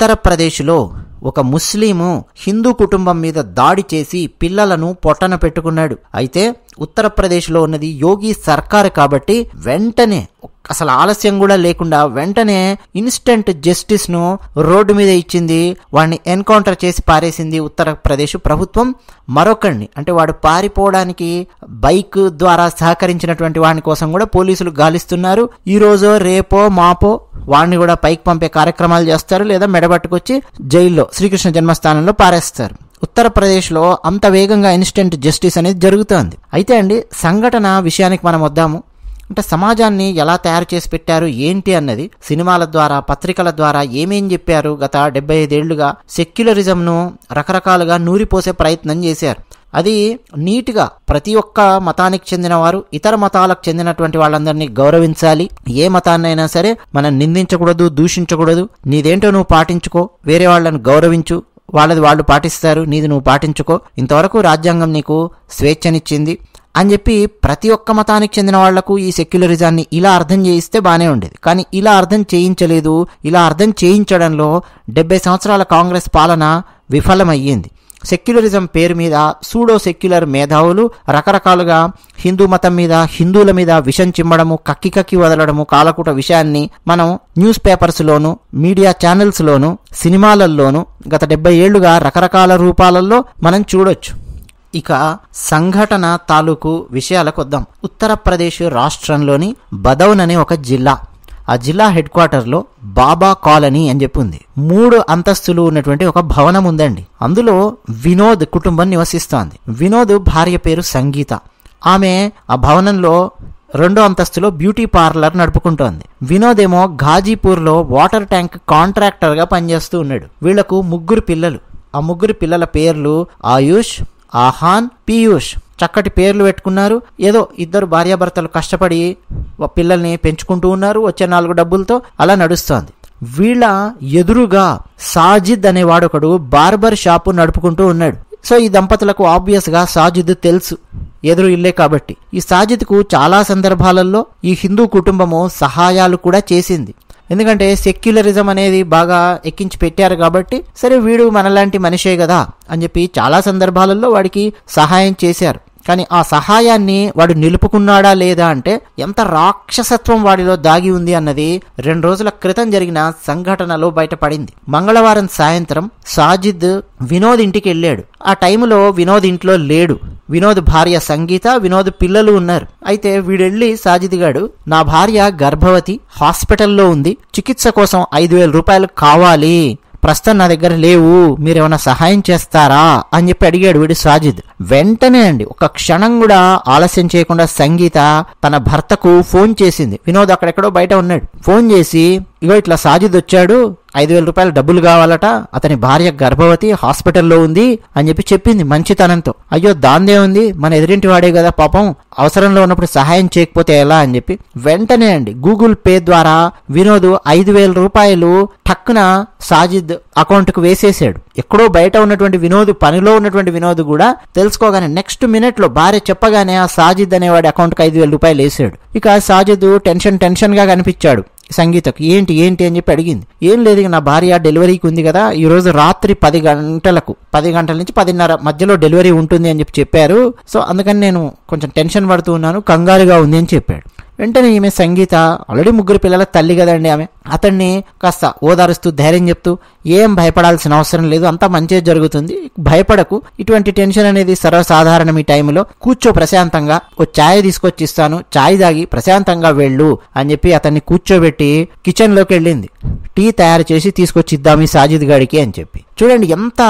ఉత్తరప్రదేశ్లో ఒక ముస్లిము హిందూ కుటుంబం మీద దాడి చేసి పిల్లలను పొట్టన పెట్టుకున్నాడు అయితే ఉత్తరప్రదేశ్లో ఉన్నది యోగి సర్కార్ కాబట్టి వెంటనే అసలు ఆలస్యం కూడా లేకుండా వెంటనే ఇన్స్టెంట్ జస్టిస్ను రోడ్డు మీద ఇచ్చింది వాడిని ఎన్కౌంటర్ చేసి పారేసింది ఉత్తరప్రదేశ్ ప్రభుత్వం మరొకరిని అంటే వాడు పారిపోవడానికి బైక్ ద్వారా సహకరించినటువంటి వాడి కోసం కూడా పోలీసులు గాలిస్తున్నారు ఈరోజో రేపో మాపో వాడిని కూడా పైకి పంపే కార్యక్రమాలు చేస్తారు లేదా మెడబట్టుకొచ్చి జైల్లో శ్రీకృష్ణ జన్మస్థానంలో పారేస్తారు ఉత్తరప్రదేశ్లో అంత వేగంగా ఇన్స్టెంట్ జస్టిస్ అనేది జరుగుతోంది అయితే అండి సంఘటన విషయానికి మనం వద్దాము అంటే సమాజాన్ని ఎలా తయారు చేసి పెట్టారు ఏంటి అన్నది సినిమాల ద్వారా పత్రికల ద్వారా ఏమేం చెప్పారు గత డెబ్బై ఐదేళ్లుగా సెక్యులరిజంను రకరకాలుగా నూరిపోసే ప్రయత్నం చేశారు అది నీట్గా ప్రతి ఒక్క మతానికి చెందిన వారు ఇతర మతాలకు చెందినటువంటి వాళ్ళందరినీ గౌరవించాలి ఏ మతాన్నైనా సరే మనం నిందించకూడదు దూషించకూడదు నీదేంటో నువ్వు పాటించుకో వేరే వాళ్ళని గౌరవించు వాళ్ళది వాళ్ళు పాటిస్తారు నీది నువ్వు పాటించుకో ఇంతవరకు రాజ్యాంగం నీకు స్వేచ్ఛనిచ్చింది అని చెప్పి ప్రతి ఒక్క మతానికి చెందిన వాళ్లకు ఈ సెక్యులరిజాన్ని ఇలా అర్థం చేయిస్తే బాగానే ఉండేది కానీ ఇలా అర్థం చేయించలేదు ఇలా అర్థం చేయించడంలో డెబ్బై సంవత్సరాల కాంగ్రెస్ పాలన విఫలమయ్యింది సెక్యులరిజం పేరు మీద సూడో సెక్యులర్ మేధావులు రకరకాలుగా హిందూ మతం మీద హిందువుల మీద విషం చిమ్మడము కక్కి కక్కి వదలడము కాలకూట విషయాన్ని మనం న్యూస్ పేపర్స్లోను మీడియా ఛానల్స్లోను సినిమాలల్లోనూ గత డెబ్బై ఏళ్లుగా రకరకాల రూపాలలో మనం చూడొచ్చు ఇక సంఘటన తాలూకు విషయాలకు వద్దాం ఉత్తరప్రదేశ్ రాష్ట్రంలోని బదౌన్ అనే ఒక జిల్లా ఆ జిల్లా హెడ్ క్వార్టర్లో బాబా కాలనీ అని చెప్పి ఉంది మూడు అంతస్తులు ఉన్నటువంటి ఒక భవనం ఉందండి అందులో వినోద్ కుటుంబం నివసిస్తోంది వినోద్ భార్య పేరు సంగీత ఆమె ఆ భవనంలో రెండో అంతస్తులో బ్యూటీ పార్లర్ నడుపుకుంటోంది వినోద్ ఏమో ఘాజీపూర్లో వాటర్ ట్యాంక్ కాంట్రాక్టర్గా పనిచేస్తూ ఉన్నాడు వీళ్లకు ముగ్గురు పిల్లలు ఆ ముగ్గురు పిల్లల పేర్లు ఆయుష్ ఆహాన్ పీయూష్ చక్కటి పేర్లు పెట్టుకున్నారు ఏదో ఇద్దరు భార్యాభర్తలు కష్టపడి పిల్లల్ని పెంచుకుంటూ ఉన్నారు వచ్చే నాలుగు డబ్బులతో అలా నడుస్తోంది వీళ్ళ ఎదురుగా సాజిద్ అనేవాడు ఒకడు బార్బర్ షాపు నడుపుకుంటూ ఉన్నాడు సో ఈ దంపతులకు ఆబ్వియస్గా సాజిద్ తెలుసు ఎదురు ఇల్లే కాబట్టి ఈ సాజిద్కు చాలా సందర్భాలలో ఈ హిందూ కుటుంబము సహాయాలు కూడా చేసింది ఎందుకంటే సెక్యులరిజం అనేది బాగా ఎక్కించి పెట్టారు కాబట్టి సరే వీడు మనలాంటి మనిషే కదా అని చెప్పి చాలా సందర్భాలలో వాడికి సహాయం చేశారు కానీ ఆ సహాయాన్ని వాడు నిలుపుకున్నాడా లేదా అంటే ఎంత రాక్షసత్వం వాడిలో దాగి ఉంది అన్నది రెండు రోజుల క్రితం జరిగిన సంఘటనలో బయటపడింది మంగళవారం సాయంత్రం సాజిద్ వినోద్ ఇంటికి వెళ్ళాడు ఆ టైంలో వినోద్ ఇంట్లో లేడు వినోద్ భార్య సంగీత వినోద్ పిల్లలు ఉన్నారు అయితే వీడెళ్ళి సాజిద్ గాడు నా భార్య గర్భవతి హాస్పిటల్లో ఉంది చికిత్స కోసం ఐదు వేల రూపాయలు కావాలి ప్రస్తుతం నా దగ్గర లేవు మీరేమైనా సహాయం చేస్తారా అని చెప్పి అడిగాడు వీడు సాజిద్ వెంటనే అండి ఒక క్షణం కూడా ఆలస్యం చేయకుండా సంగీత తన భర్తకు ఫోన్ చేసింది వినోద్ అక్కడెక్కడో బయట ఉన్నాడు ఫోన్ చేసి ఇగో ఇట్లా సాజిద్ వచ్చాడు ఐదు వేల రూపాయలు డబ్బులు కావాలట అతని భార్య గర్భవతి హాస్పిటల్లో ఉంది అని చెప్పి చెప్పింది మంచితనంతో అయ్యో దాందే ఉంది మన ఎదురింటి వాడే కదా పాపం అవసరంలో ఉన్నప్పుడు సహాయం చేయకపోతే ఎలా అని చెప్పి వెంటనే అండి గూగుల్ పే ద్వారా వినోద్ ఐదు వేల రూపాయలు టక్కున సాజిద్ అకౌంట్కు వేసేసాడు ఎక్కడో బయట ఉన్నటువంటి వినోద్ పనిలో ఉన్నటువంటి వినోద్ కూడా తెలుసుకోగానే నెక్స్ట్ మినిట్లో భార్య చెప్పగానే ఆ సాజిద్ అనేవాడి కు ఐదు వేల రూపాయలు వేసాడు ఇక సాజిద్ టెన్షన్ టెన్షన్గా కనిపించాడు సంగీతకు ఏంటి ఏంటి అని చెప్పి అడిగింది ఏం లేదు నా భార్య డెలివరీకి ఉంది కదా ఈరోజు రాత్రి పది గంటలకు పది గంటల నుంచి పదిన్నర మధ్యలో డెలివరీ ఉంటుంది అని చెప్పి చెప్పారు సో అందుకని నేను కొంచెం టెన్షన్ పడుతూ ఉన్నాను కంగారుగా ఉంది అని చెప్పాడు వెంటనే ఈమె సంగీత ఆల్రెడీ ముగ్గురు పిల్లల తల్లి కదండి ఆమె అతన్ని కాస్త ఓదారుస్తూ ధైర్యం చెప్తూ ఏం భయపడాల్సిన అవసరం లేదు అంతా మంచిగా జరుగుతుంది భయపడకు ఇటువంటి టెన్షన్ అనేది సర్వసాధారణం ఈ టైంలో కూర్చో ప్రశాంతంగా ఓ ఛాయ్ తీసుకొచ్చి ఇస్తాను ఛాయ్ తాగి ప్రశాంతంగా వెళ్ళు అని చెప్పి అతన్ని కూర్చోబెట్టి కిచెన్ లోకి వెళ్ళింది టీ తయారు చేసి తీసుకొచ్చి ఇద్దాం ఈ సాజిద్ గారికి అని చెప్పి చూడండి ఎంత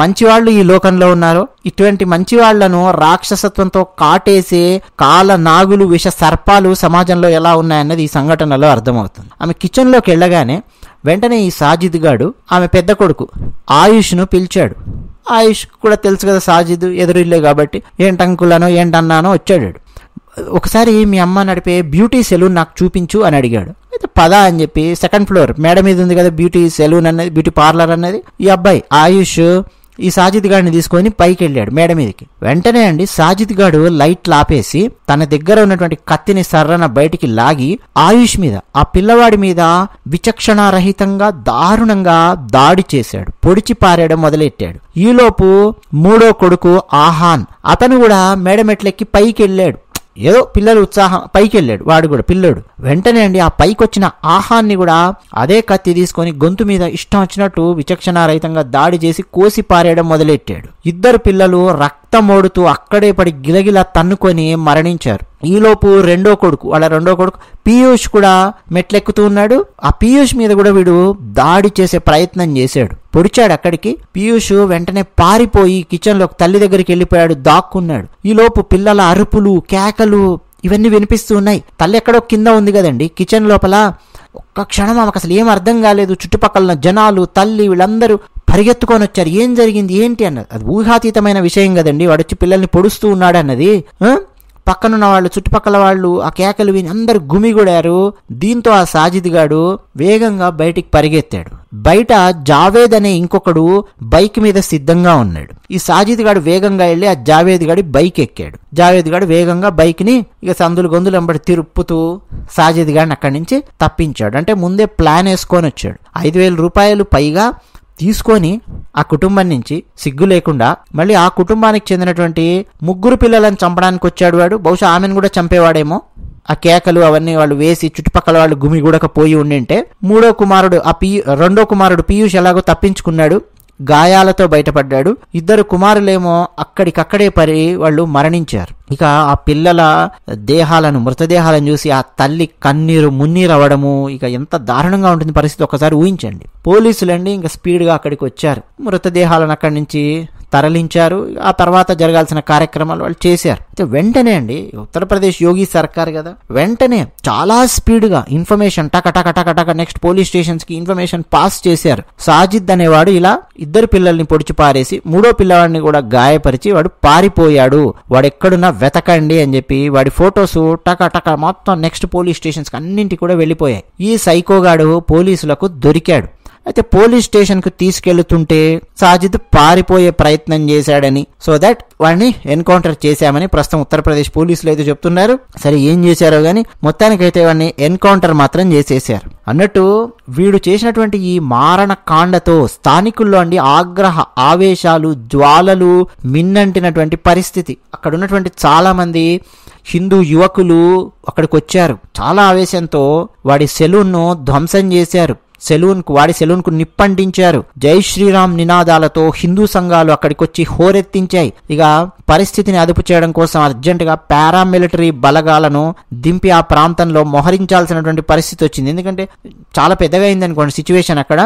మంచివాళ్ళు ఈ లోకంలో ఉన్నారో ఇటువంటి మంచివాళ్లను రాక్షసత్వంతో కాటేసే కాల నాగులు విష సర్పాలు సమాజంలో ఎలా ఉన్నాయన్నది ఈ సంఘటనలో అర్థమవుతుంది ఆమె కిచెన్లోకి వెళ్ళగానే వెంటనే ఈ సాజిద్ గాడు ఆమె పెద్ద కొడుకు ఆయుష్ను పిలిచాడు ఆయుష్ కూడా తెలుసు కదా సాజిద్ ఎదురిల్లే కాబట్టి ఏంటంకులనో ఏంటన్నానో వచ్చాడు ఒకసారి మీ అమ్మ నడిపే బ్యూటీ సెలూన్ నాకు చూపించు అని అడిగాడు అయితే పద అని చెప్పి సెకండ్ ఫ్లోర్ మేడ మీద ఉంది కదా బ్యూటీ సెలూన్ అనేది బ్యూటీ పార్లర్ అనేది ఈ అబ్బాయి ఆయుష్ ఈ సాజిద్ గాడిని తీసుకొని పైకి వెళ్ళాడు మేడ మీదకి వెంటనే అండి సాజిద్ గాడు లైట్లు ఆపేసి తన దగ్గర ఉన్నటువంటి కత్తిని సర్రన బయటికి లాగి ఆయుష్ మీద ఆ పిల్లవాడి మీద విచక్షణారహితంగా దారుణంగా దాడి చేశాడు పొడిచి పారేయడం మొదలెట్టాడు ఈలోపు మూడో కొడుకు ఆహాన్ అతను కూడా మేడమెట్లెక్కి పైకి వెళ్ళాడు ఏదో పిల్లలు ఉత్సాహం పైకి వెళ్ళాడు వాడు కూడా పిల్లడు వెంటనే అండి ఆ పైకి వచ్చిన ఆహాన్ని కూడా అదే కత్తి తీసుకొని గొంతు మీద ఇష్టం వచ్చినట్టు విచక్షణారహితంగా దాడి చేసి కోసి పారేయడం మొదలెట్టాడు ఇద్దరు పిల్లలు రక్తం ఓడుతూ అక్కడే పడి గిలగిలా తన్నుకొని మరణించారు ఈలోపు రెండో కొడుకు వాళ్ళ రెండో కొడుకు పీయూష్ కూడా మెట్లెక్కుతూ ఉన్నాడు ఆ పీయూష్ మీద కూడా వీడు దాడి చేసే ప్రయత్నం చేశాడు పొడిచాడు అక్కడికి పీయూష్ వెంటనే పారిపోయి కిచెన్లోకి తల్లి దగ్గరికి వెళ్ళిపోయాడు దాక్కున్నాడు ఈలోపు పిల్లల అరుపులు కేకలు ఇవన్నీ వినిపిస్తూ ఉన్నాయి తల్లి ఎక్కడో కింద ఉంది కదండి కిచెన్ లోపల ఒక్క క్షణం ఆమెకు అసలు ఏం అర్థం కాలేదు చుట్టుపక్కల జనాలు తల్లి వీళ్ళందరూ పరిగెత్తుకొని వచ్చారు ఏం జరిగింది ఏంటి అన్నది అది ఊహాతీతమైన విషయం కదండి వాడొచ్చి పిల్లల్ని పొడుస్తూ ఉన్నాడు అన్నది పక్కనున్న వాళ్ళు చుట్టుపక్కల వాళ్ళు ఆ కేకలు విని అందరు గుమిగూడారు దీంతో ఆ సాజిద్ గాడు వేగంగా బయటికి పరిగెత్తాడు బయట జావేద్ అనే ఇంకొకడు బైక్ మీద సిద్ధంగా ఉన్నాడు ఈ సాజిద్ గాడు వేగంగా వెళ్ళి ఆ జావేద్ గాడి బైక్ ఎక్కాడు జావేద్ గాడు వేగంగా బైక్ ని ఇక సందులు గొంతులు వెంబడి తిరుపుతూ సాజిద్ గాడిని అక్కడి నుంచి తప్పించాడు అంటే ముందే ప్లాన్ వేసుకొని వచ్చాడు ఐదు వేల రూపాయలు పైగా తీసుకొని ఆ కుటుంబం నుంచి సిగ్గు లేకుండా మళ్ళీ ఆ కుటుంబానికి చెందినటువంటి ముగ్గురు పిల్లలను చంపడానికి వచ్చాడు వాడు బహుశా ఆమెను కూడా చంపేవాడేమో ఆ కేకలు అవన్నీ వాళ్ళు వేసి చుట్టుపక్కల వాళ్ళు గుమి పోయి ఉండింటే మూడో కుమారుడు ఆ పీ రెండో కుమారుడు పీయూష్ ఎలాగో తప్పించుకున్నాడు గాయాలతో బయటపడ్డాడు ఇద్దరు కుమారులేమో అక్కడికక్కడే పరి వాళ్ళు మరణించారు ఇక ఆ పిల్లల దేహాలను మృతదేహాలను చూసి ఆ తల్లి కన్నీరు మున్నీరు అవ్వడము ఇక ఎంత దారుణంగా ఉంటుంది పరిస్థితి ఒకసారి ఊహించండి పోలీసులండి ఇంకా స్పీడ్గా అక్కడికి వచ్చారు మృతదేహాలను అక్కడి నుంచి తరలించారు ఆ తర్వాత జరగాల్సిన కార్యక్రమాలు వాళ్ళు చేశారు అయితే వెంటనే అండి ఉత్తరప్రదేశ్ యోగి సర్కార్ కదా వెంటనే చాలా స్పీడ్గా ఇన్ఫర్మేషన్ టక టక టక టక నెక్స్ట్ పోలీస్ కి ఇన్ఫర్మేషన్ పాస్ చేశారు సాజిద్ అనేవాడు ఇలా ఇద్దరు పిల్లల్ని పొడిచి పారేసి మూడో పిల్లవాడిని కూడా గాయపరిచి వాడు పారిపోయాడు వాడు ఎక్కడున్నా వెతకండి అని చెప్పి వాడి ఫొటోస్ టక టక మొత్తం నెక్స్ట్ పోలీస్ స్టేషన్స్కి అన్నింటి కూడా వెళ్ళిపోయాయి ఈ సైకోగాడు పోలీసులకు దొరికాడు అయితే పోలీస్ స్టేషన్కు తీసుకెళ్తుంటే సాజిద్ పారిపోయే ప్రయత్నం చేశాడని సో దట్ వాడిని ఎన్కౌంటర్ చేశామని ప్రస్తుతం ఉత్తరప్రదేశ్ పోలీసులు అయితే చెప్తున్నారు సరే ఏం చేశారో గానీ మొత్తానికైతే వాడిని ఎన్కౌంటర్ మాత్రం చేసేసారు అన్నట్టు వీడు చేసినటువంటి ఈ మారణ కాండతో స్థానికుల్లో అండి ఆగ్రహ ఆవేశాలు జ్వాలలు మిన్నంటినటువంటి పరిస్థితి అక్కడ ఉన్నటువంటి చాలా మంది హిందూ యువకులు అక్కడికి వచ్చారు చాలా ఆవేశంతో వాడి సెలూన్ను ధ్వంసం చేశారు సెలూన్కు వాడి సెలూన్కు నిప్పంటించారు జై శ్రీరామ్ నినాదాలతో హిందూ సంఘాలు అక్కడికొచ్చి హోరెత్తించాయి ఇక పరిస్థితిని అదుపు చేయడం కోసం అర్జెంటుగా పారామిలిటరీ బలగాలను దింపి ఆ ప్రాంతంలో మోహరించాల్సినటువంటి పరిస్థితి వచ్చింది ఎందుకంటే చాలా పెద్దగా అయింది అనుకోండి సిచ్యువేషన్ అక్కడ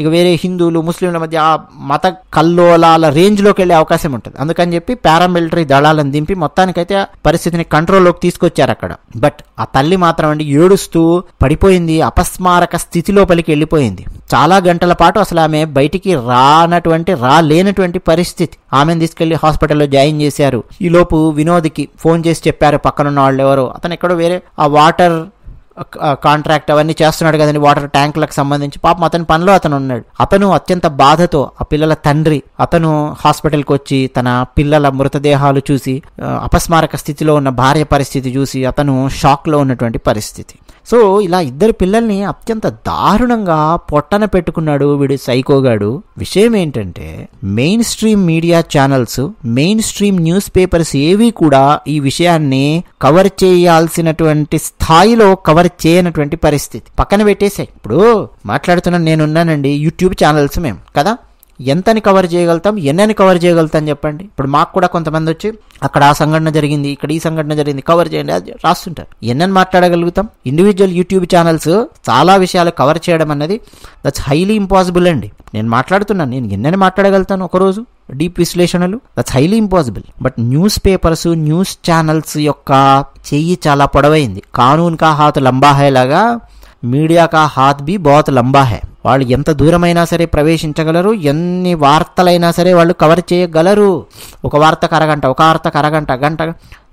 ఇక వేరే హిందువులు ముస్లింల మధ్య ఆ మత కల్లోలాల రేంజ్లోకి వెళ్ళే అవకాశం ఉంటుంది అందుకని చెప్పి పారామిలిటరీ దళాలను దింపి మొత్తానికైతే పరిస్థితిని కంట్రోల్లోకి తీసుకొచ్చారు అక్కడ బట్ ఆ తల్లి మాత్రం అండి ఏడుస్తూ పడిపోయింది అపస్మారక స్థితి లోపలికి వెళ్ళిపోయింది చాలా గంటల పాటు అసలు ఆమె బయటికి రానటువంటి రాలేనటువంటి పరిస్థితి ఆమెను తీసుకెళ్లి హాస్పిటల్లో జాయిన్ చేశారు ఈలోపు వినోద్కి ఫోన్ చేసి చెప్పారు పక్కనున్న వాళ్ళు ఎవరో అతను ఎక్కడో వేరే ఆ వాటర్ కాంట్రాక్ట్ అవన్నీ చేస్తున్నాడు కదండి వాటర్ ట్యాంకులకు సంబంధించి పాపం అతని పనిలో అతను ఉన్నాడు అతను అత్యంత బాధతో ఆ పిల్లల తండ్రి అతను హాస్పిటల్కి వచ్చి తన పిల్లల మృతదేహాలు చూసి అపస్మారక స్థితిలో ఉన్న భార్య పరిస్థితి చూసి అతను షాక్లో ఉన్నటువంటి పరిస్థితి సో ఇలా ఇద్దరు పిల్లల్ని అత్యంత దారుణంగా పొట్టన పెట్టుకున్నాడు వీడు సైకోగాడు విషయం ఏంటంటే mainstream media channels mainstream newspapers ఏవి కూడా ఈ విషయాన్ని కవర్ చేయాల్సినటువంటి స్థాయిలో కవర్ చేయనటువంటి పరిస్థితి పక్కన పెట్టేసాయి ఇప్పుడు మాట్లాడుతున్న నేనున్నానండి యూట్యూబ్ ఛానల్స్ మేము కదా ఎంతని కవర్ చేయగలుగుతాం ఎన్నని కవర్ చేయగలుగుతాం చెప్పండి ఇప్పుడు మాకు కూడా కొంతమంది వచ్చి అక్కడ ఆ సంఘటన జరిగింది ఇక్కడ ఈ సంఘటన జరిగింది కవర్ చేయండి అది రాస్తుంటారు ఎన్నని మాట్లాడగలుగుతాం ఇండివిజువల్ యూట్యూబ్ ఛానల్స్ చాలా విషయాలు కవర్ చేయడం అన్నది దట్స్ హైలీ ఇంపాసిబుల్ అండి నేను మాట్లాడుతున్నాను నేను ఎన్నని మాట్లాడగలుగుతాను ఒకరోజు డీప్ విశ్లేషణలు that's highly impossible but newspapers news channels యొక్క చెయ్యి చాలా పొడవైంది కానూన్ కా హాత్ లంబాహేలాగా మీడియా కా హాత్ బి బహుత్ లంబాహే వాళ్ళు ఎంత దూరమైనా సరే ప్రవేశించగలరు ఎన్ని వార్తలైనా సరే వాళ్ళు కవర్ చేయగలరు ఒక వార్త అరగంట ఒక వార్త అరగంట గంట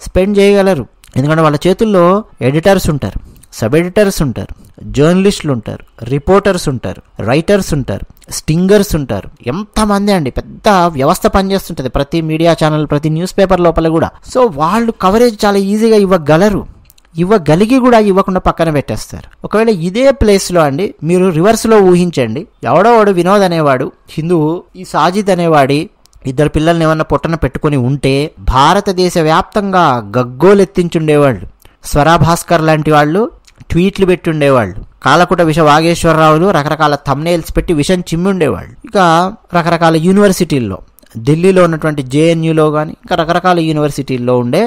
స్పెండ్ చేయగలరు ఎందుకంటే వాళ్ళ చేతుల్లో ఎడిటర్స్ ఉంటారు సబ్ ఎడిటర్స్ ఉంటారు జర్నలిస్టులు ఉంటారు రిపోర్టర్స్ ఉంటారు రైటర్స్ ఉంటారు స్టింగర్స్ ఉంటారు ఎంతమంది అండి పెద్ద వ్యవస్థ పనిచేస్తుంటుంది ప్రతి మీడియా ఛానల్ ప్రతి న్యూస్ పేపర్ లోపల కూడా సో వాళ్ళు కవరేజ్ చాలా ఈజీగా ఇవ్వగలరు ఇవ్వగలిగి కూడా ఇవ్వకుండా పక్కన పెట్టేస్తారు ఒకవేళ ఇదే ప్లేస్లో అండి మీరు రివర్స్లో ఊహించండి ఎవడో వాడు వినోద్ అనేవాడు హిందువు ఈ సాజిద్ అనేవాడి ఇద్దరు పిల్లల్ని ఏమన్నా పొట్టన పెట్టుకుని ఉంటే భారతదేశ వ్యాప్తంగా గగ్గోలెత్తించుండేవాళ్ళు స్వరాభాస్కర్ లాంటి వాళ్ళు ట్వీట్లు పెట్టుండేవాళ్ళు కాలకుట విష వాగేశ్వరరావులు రకరకాల తమ్నేల్స్ పెట్టి విషం చిమ్మి ఉండేవాళ్ళు ఇక రకరకాల యూనివర్సిటీల్లో ఢిల్లీలో ఉన్నటువంటి జేఎన్యూలో కానీ ఇంకా రకరకాల యూనివర్సిటీల్లో ఉండే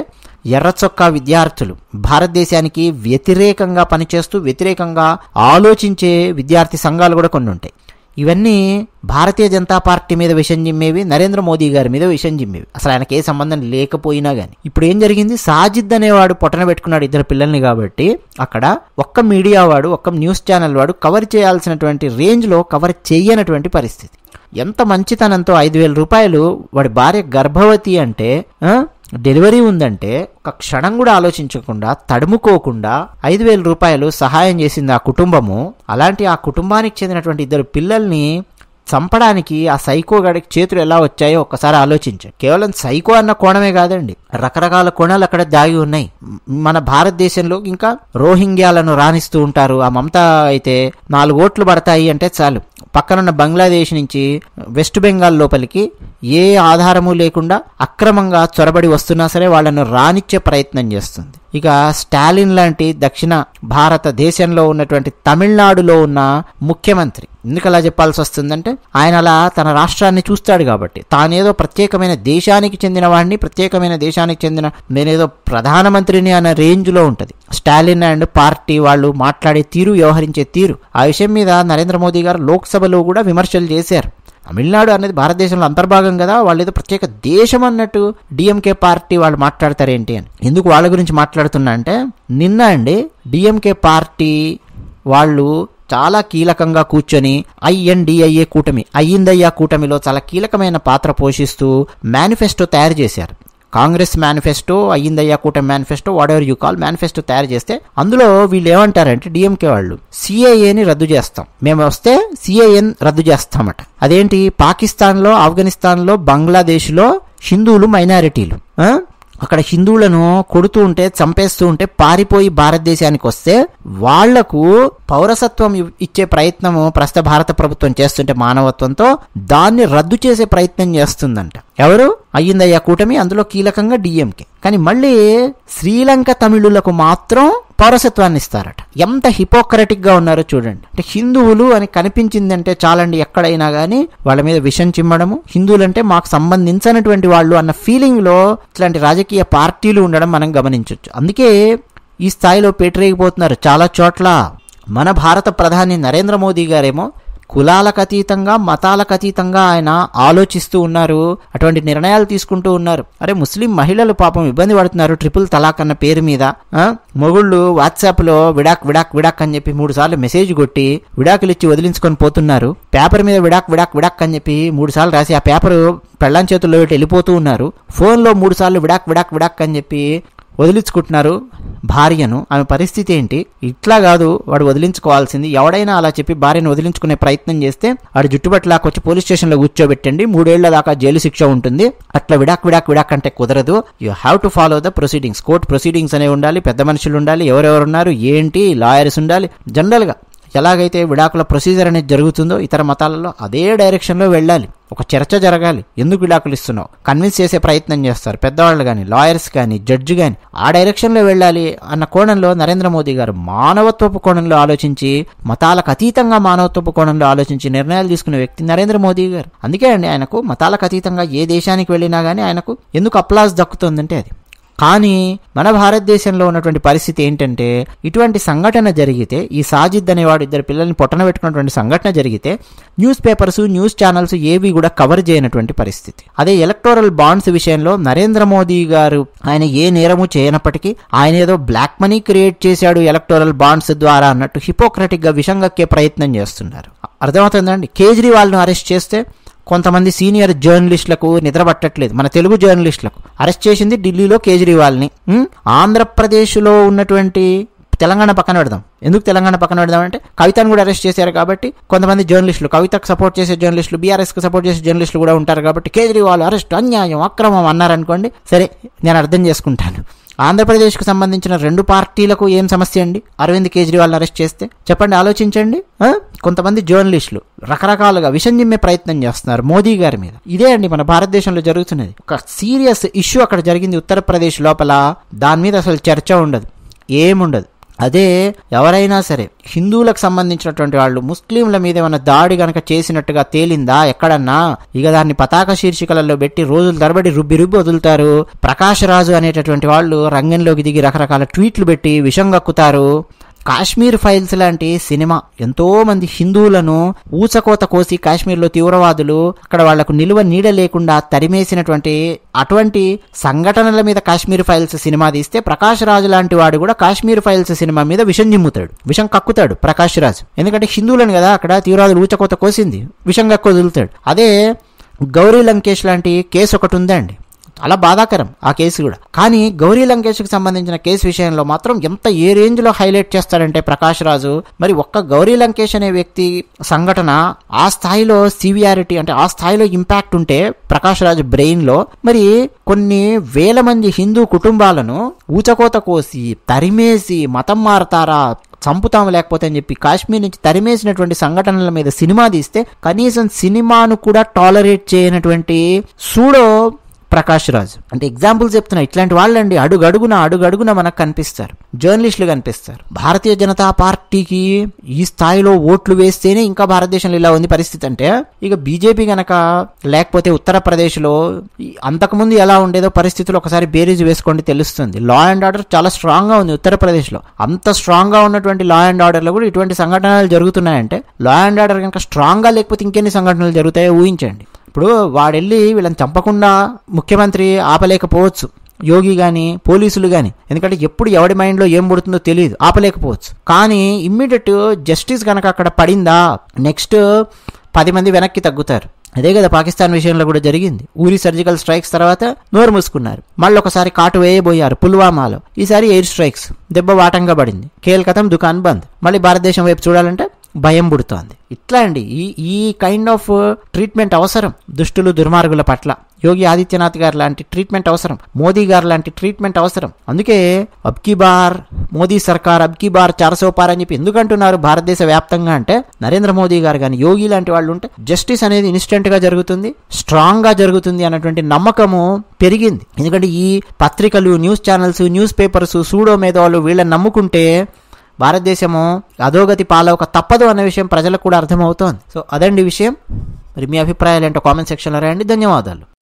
ఎర్రచొక్క విద్యార్థులు భారతదేశానికి వ్యతిరేకంగా పనిచేస్తూ వ్యతిరేకంగా ఆలోచించే విద్యార్థి సంఘాలు కూడా కొన్ని ఉంటాయి ఇవన్నీ భారతీయ జనతా పార్టీ మీద విషయం జిమ్మేవి నరేంద్ర మోదీ గారి మీద విషయం జిమ్మేవి అసలు ఆయనకి ఏ సంబంధం లేకపోయినా కానీ ఇప్పుడు ఏం జరిగింది సాజిద్ అనేవాడు పొట్టన పెట్టుకున్నాడు ఇద్దరు పిల్లల్ని కాబట్టి అక్కడ ఒక్క మీడియా వాడు ఒక్క న్యూస్ ఛానల్ వాడు కవర్ చేయాల్సినటువంటి రేంజ్లో కవర్ చేయనటువంటి పరిస్థితి ఎంత మంచితనంతో ఐదు వేల రూపాయలు వాడి భార్య గర్భవతి అంటే డెలివరీ ఉందంటే ఒక క్షణం కూడా ఆలోచించకుండా తడుముకోకుండా ఐదు వేల రూపాయలు సహాయం చేసింది ఆ కుటుంబము అలాంటి ఆ కుటుంబానికి చెందినటువంటి ఇద్దరు పిల్లల్ని చంపడానికి ఆ సైకో గడికి చేతులు ఎలా వచ్చాయో ఒక్కసారి ఆలోచించండి కేవలం సైకో అన్న కోణమే కాదండి రకరకాల కోణాలు అక్కడ దాగి ఉన్నాయి మన భారతదేశంలో ఇంకా రోహింగ్యాలను రాణిస్తూ ఉంటారు ఆ మమత అయితే నాలుగు ఓట్లు పడతాయి అంటే చాలు పక్కనున్న బంగ్లాదేశ్ నుంచి వెస్ట్ బెంగాల్ లోపలికి ఏ ఆధారము లేకుండా అక్రమంగా చొరబడి వస్తున్నా సరే వాళ్ళను రానిచ్చే ప్రయత్నం చేస్తుంది ఇక స్టాలిన్ లాంటి దక్షిణ భారతదేశంలో ఉన్నటువంటి తమిళనాడులో ఉన్న ముఖ్యమంత్రి ఎందుకు అలా చెప్పాల్సి వస్తుందంటే ఆయన అలా తన రాష్ట్రాన్ని చూస్తాడు కాబట్టి తానేదో ప్రత్యేకమైన దేశానికి చెందిన వాడిని ప్రత్యేకమైన దేశానికి చెందిన నేనేదో ప్రధానమంత్రిని అనే రేంజ్లో ఉంటుంది స్టాలిన్ అండ్ పార్టీ వాళ్ళు మాట్లాడే తీరు వ్యవహరించే తీరు ఆ విషయం మీద నరేంద్ర మోదీ గారు లోక్సభలో కూడా విమర్శలు చేశారు తమిళనాడు అనేది భారతదేశంలో అంతర్భాగం కదా వాళ్ళు ఏదో ప్రత్యేక దేశం అన్నట్టు డిఎంకే పార్టీ వాళ్ళు మాట్లాడతారేంటి అని ఎందుకు వాళ్ళ గురించి మాట్లాడుతున్నా అంటే నిన్న అండి డిఎంకే పార్టీ వాళ్ళు చాలా కీలకంగా కూర్చొని ఐఎన్డిఐఏ కూటమి అయ్యిందయ్యా కూటమిలో చాలా కీలకమైన పాత్ర పోషిస్తూ మేనిఫెస్టో తయారు చేశారు కాంగ్రెస్ మేనిఫెస్టో అయ్యిందయ్యా కూటమి manifesto whatever you call manifesto తయారు చేస్తే అందులో వీళ్ళు ఏమంటారంటే డిఎంకే వాళ్ళు సిఏఏని రద్దు చేస్తాం మేము వస్తే సిఏఎన్ రద్దు చేస్తామట అదేంటి పాకిస్తాన్లో ఆఫ్ఘనిస్తాన్లో బంగ్లాదేశ్లో హిందువులు మైనారిటీలు అక్కడ హిందువులను కొడుతూ ఉంటే చంపేస్తూ ఉంటే పారిపోయి భారతదేశానికి వస్తే వాళ్లకు పౌరసత్వం ఇచ్చే ప్రయత్నము ప్రస్తుత భారత ప్రభుత్వం చేస్తుంటే మానవత్వంతో దాన్ని రద్దు చేసే ప్రయత్నం చేస్తుందంట ఎవరు అయ్యిందయ్యా కూటమి అందులో కీలకంగా డిఎంకే కానీ మళ్ళీ శ్రీలంక తమిళులకు మాత్రం పౌరసత్వాన్ని ఇస్తారట ఎంత హిపోక్రటిక్గా ఉన్నారో చూడండి అంటే హిందువులు అని కనిపించిందంటే చాలండి ఎక్కడైనా కానీ వాళ్ళ మీద విషం చిమ్మడము హిందువులంటే మాకు సంబంధించినటువంటి వాళ్ళు అన్న ఫీలింగ్లో ఇట్లాంటి రాజకీయ పార్టీలు ఉండడం మనం గమనించవచ్చు అందుకే ఈ స్థాయిలో పేటరేగిపోతున్నారు చాలా చోట్ల మన భారత ప్రధాని నరేంద్ర మోదీ గారేమో కులాలకు అతీతంగా మతాలకు అతీతంగా ఆయన ఆలోచిస్తూ ఉన్నారు అటువంటి నిర్ణయాలు తీసుకుంటూ ఉన్నారు అరే ముస్లిం మహిళలు పాపం ఇబ్బంది పడుతున్నారు ట్రిపుల్ తలాక్ అన్న పేరు మీద మొగుళ్ళు వాట్సాప్లో విడాక్ విడాక్ విడాక్ అని చెప్పి మూడు సార్లు మెసేజ్ కొట్టి విడాకులు ఇచ్చి వదిలించుకొని పోతున్నారు పేపర్ మీద విడాక్ విడాక్ విడాక్ అని చెప్పి మూడు సార్లు రాసి ఆ పేపర్ పెళ్లం చేతుల్లో వెళ్ళిపోతూ ఉన్నారు ఫోన్లో మూడు సార్లు విడాక్ విడాక్ విడాక్ అని చెప్పి వదిలించుకుంటున్నారు భార్యను ఆమె పరిస్థితి ఏంటి ఇట్లా కాదు వాడు వదిలించుకోవాల్సింది ఎవడైనా అలా చెప్పి భార్యను వదిలించుకునే ప్రయత్నం చేస్తే వాడు జుట్టుబట్టు లాక్కొచ్చి పోలీస్ స్టేషన్లో కూర్చోబెట్టండి మూడేళ్ల దాకా జైలు శిక్ష ఉంటుంది అట్లా విడాక్ విడాక్ విడాక్ అంటే కుదరదు you have to follow the proceedings court proceedings అనేవి ఉండాలి పెద్ద మనుషులు ఉండాలి ఎవరెవరు ఉన్నారు ఏంటి లాయర్స్ ఉండాలి జనరల్గా ఎలాగైతే విడాకుల ప్రొసీజర్ అనేది జరుగుతుందో ఇతర మతాలలో అదే డైరెక్షన్లో వెళ్ళాలి ఒక చర్చ జరగాలి ఎందుకు విడాకులు ఇస్తున్నావు కన్విన్స్ చేసే ప్రయత్నం చేస్తారు పెద్దవాళ్ళు కానీ లాయర్స్ కానీ జడ్జి కానీ ఆ డైరెక్షన్లో వెళ్ళాలి అన్న కోణంలో నరేంద్ర మోదీ గారు మానవత్వపు కోణంలో ఆలోచించి మతాలకు అతీతంగా మానవత్వపు కోణంలో ఆలోచించి నిర్ణయాలు తీసుకునే వ్యక్తి నరేంద్ర మోదీ గారు అందుకే అండి ఆయనకు మతాలకు అతీతంగా ఏ దేశానికి వెళ్ళినా కానీ ఆయనకు ఎందుకు అప్లాస్ దక్కుతుందంటే అది కానీ మన భారతదేశంలో ఉన్నటువంటి పరిస్థితి ఏంటంటే ఇటువంటి సంఘటన జరిగితే ఈ సాజిద్ అనేవాడు ఇద్దరు పిల్లల్ని పొట్టన పెట్టుకున్నటువంటి సంఘటన జరిగితే న్యూస్ పేపర్స్ న్యూస్ ఛానల్స్ ఏవి కూడా కవర్ చేయనటువంటి పరిస్థితి అదే ఎలక్టోరల్ బాండ్స్ విషయంలో నరేంద్ర మోదీ గారు ఆయన ఏ నేరము చేయనప్పటికీ ఆయన ఏదో బ్లాక్ మనీ క్రియేట్ చేశాడు ఎలక్టోరల్ బాండ్స్ ద్వారా అన్నట్టు హిపోక్రటిక్ గా విషంగక్కే ప్రయత్నం చేస్తున్నారు అర్థమవుతుందండి కేజ్రీవాల్ను అరెస్ట్ చేస్తే కొంతమంది సీనియర్ జర్నలిస్టులకు నిద్రపట్టట్లేదు మన తెలుగు జర్నలిస్టులకు అరెస్ట్ చేసింది ఢిల్లీలో కేజ్రీవాల్ని ఆంధ్రప్రదేశ్లో ఉన్నటువంటి తెలంగాణ పక్కన పెడదాం ఎందుకు తెలంగాణ పక్కన పెడదాం అంటే కవితను కూడా అరెస్ట్ చేశారు కాబట్టి కొంతమంది జర్నలిస్టులు కవితకు సపోర్ట్ చేసే జర్నలిస్టులు బీఆర్ఎస్కి సపోర్ట్ చేసే జర్నలిస్టులు కూడా ఉంటారు కాబట్టి కేజ్రీవాల్ అరెస్ట్ అన్యాయం అక్రమం అన్నారనుకోండి సరే నేను అర్థం చేసుకుంటాను ఆంధ్రప్రదేశ్కు సంబంధించిన రెండు పార్టీలకు ఏం సమస్య అండి అరవింద్ కేజ్రీవాల్ అరెస్ట్ చేస్తే చెప్పండి ఆలోచించండి కొంతమంది జర్నలిస్టులు రకరకాలుగా విషం జిమ్మే ప్రయత్నం చేస్తున్నారు మోదీ గారి మీద ఇదే అండి మన భారతదేశంలో జరుగుతున్నది ఒక సీరియస్ ఇష్యూ అక్కడ జరిగింది ఉత్తరప్రదేశ్ లోపల దాని మీద అసలు చర్చ ఉండదు ఏముండదు అదే ఎవరైనా సరే హిందువులకు సంబంధించినటువంటి వాళ్ళు ముస్లింల మీద ఏమైనా దాడి గనక చేసినట్టుగా తేలిందా ఎక్కడన్నా ఇక దాన్ని పతాక శీర్షికలలో పెట్టి రోజులు తరబడి రుబ్బి రుబ్బి వదులుతారు ప్రకాశరాజు అనేటటువంటి వాళ్ళు రంగంలోకి దిగి రకరకాల ట్వీట్లు పెట్టి విషం కాశ్మీర్ ఫైల్స్ లాంటి సినిమా ఎంతో మంది హిందువులను ఊచకోత కోసి కాశ్మీర్లో తీవ్రవాదులు అక్కడ వాళ్లకు నిలువ నీడ లేకుండా తరిమేసినటువంటి అటువంటి సంఘటనల మీద కాశ్మీర్ ఫైల్స్ సినిమా తీస్తే ప్రకాశ్ రాజు లాంటి వాడు కూడా కాశ్మీర్ ఫైల్స్ సినిమా మీద విషం జిమ్ముతాడు విషం కక్కుతాడు ప్రకాష్ రాజు ఎందుకంటే హిందువులను కదా అక్కడ తీవ్రవాదులు ఊచకోత కోసింది విషం కక్కు వదులుతాడు అదే గౌరీ లంకేష్ లాంటి కేసు ఒకటి ఉందండి చాలా బాధాకరం ఆ కేసు కూడా కానీ గౌరీ లంకేష్కి సంబంధించిన కేసు విషయంలో మాత్రం ఎంత ఏ రేంజ్లో హైలైట్ చేస్తాడంటే ప్రకాష్ రాజు మరి ఒక్క గౌరీ లంకేష్ అనే వ్యక్తి సంఘటన ఆ స్థాయిలో సివియారిటీ అంటే ఆ స్థాయిలో ఇంపాక్ట్ ఉంటే ప్రకాష్ రాజు బ్రెయిన్లో మరి కొన్ని వేల మంది హిందూ కుటుంబాలను ఊచకోత కోసి తరిమేసి మతం మారతారా చంపుతాము లేకపోతే అని చెప్పి కాశ్మీర్ నుంచి తరిమేసినటువంటి సంఘటనల మీద సినిమా తీస్తే కనీసం సినిమాను కూడా టాలరేట్ చేయనటువంటి సూడో ప్రకాష్ రాజు అంటే ఎగ్జాంపుల్ చెప్తున్నా ఇట్లాంటి వాళ్ళండి అడుగడుగున అడుగడుగున మనకు కనిపిస్తారు జర్నలిస్టులు కనిపిస్తారు భారతీయ జనతా పార్టీకి ఈ స్థాయిలో ఓట్లు వేస్తేనే ఇంకా భారతదేశంలో ఇలా ఉంది పరిస్థితి అంటే ఇక బీజేపీ గనక లేకపోతే ఉత్తరప్రదేశ్లో అంతకుముందు ఎలా ఉండేదో పరిస్థితులు ఒకసారి బేరీజ్ వేసుకోండి తెలుస్తుంది లా అండ్ ఆర్డర్ చాలా స్ట్రాంగ్గా ఉంది ఉత్తరప్రదేశ్లో అంత స్ట్రాంగ్గా ఉన్నటువంటి లా అండ్ ఆర్డర్లో కూడా ఇటువంటి సంఘటనలు జరుగుతున్నాయంటే లా అండ్ ఆర్డర్ కనుక స్ట్రాంగ్గా లేకపోతే ఇంకెన్ని సంఘటనలు జరుగుతాయో ఊహించండి ఇప్పుడు వాడెళ్ళి వీళ్ళని చంపకుండా ముఖ్యమంత్రి ఆపలేకపోవచ్చు యోగి కానీ పోలీసులు కానీ ఎందుకంటే ఎప్పుడు ఎవడి మైండ్లో ఏం పడుతుందో తెలియదు ఆపలేకపోవచ్చు కానీ ఇమ్మీడియట్ జస్టిస్ కనుక అక్కడ పడిందా నెక్స్ట్ పది మంది వెనక్కి తగ్గుతారు అదే కదా పాకిస్తాన్ విషయంలో కూడా జరిగింది ఊరి సర్జికల్ స్ట్రైక్స్ తర్వాత నోరు మూసుకున్నారు మళ్ళీ ఒకసారి కాటు వేయబోయారు పుల్వామాలో ఈసారి ఎయిర్ స్ట్రైక్స్ దెబ్బ వాటంగా పడింది కేల్కతం దుకాన్ బంద్ మళ్ళీ భారతదేశం వైపు చూడాలంటే భయం పుడుతోంది ఇట్లా అండి ఈ ఈ కైండ్ ఆఫ్ ట్రీట్మెంట్ అవసరం దుష్టులు దుర్మార్గుల పట్ల యోగి ఆదిత్యనాథ్ గారు లాంటి ట్రీట్మెంట్ అవసరం మోదీ గారు లాంటి ట్రీట్మెంట్ అవసరం అందుకే అబ్కి బార్ మోదీ సర్కార్ అబ్కి బార్ చారసోపార్ అని చెప్పి ఎందుకంటున్నారు భారతదేశ వ్యాప్తంగా అంటే నరేంద్ర మోదీ గారు కానీ యోగి లాంటి వాళ్ళు ఉంటే జస్టిస్ అనేది ఇన్స్టెంట్గా జరుగుతుంది స్ట్రాంగ్గా జరుగుతుంది అన్నటువంటి నమ్మకము పెరిగింది ఎందుకంటే ఈ పత్రికలు news channels newspapers pseudo మీద వాళ్ళు వీళ్ళని నమ్ముకుంటే భారతదేశము అధోగతి పాలవక తప్పదు అన్న విషయం ప్రజలకు కూడా అర్థమవుతోంది సో అదండి విషయం మరి మీ అభిప్రాయాలు ఏంటో కామెంట్ సెక్షన్లో రాయండి ధన్యవాదాలు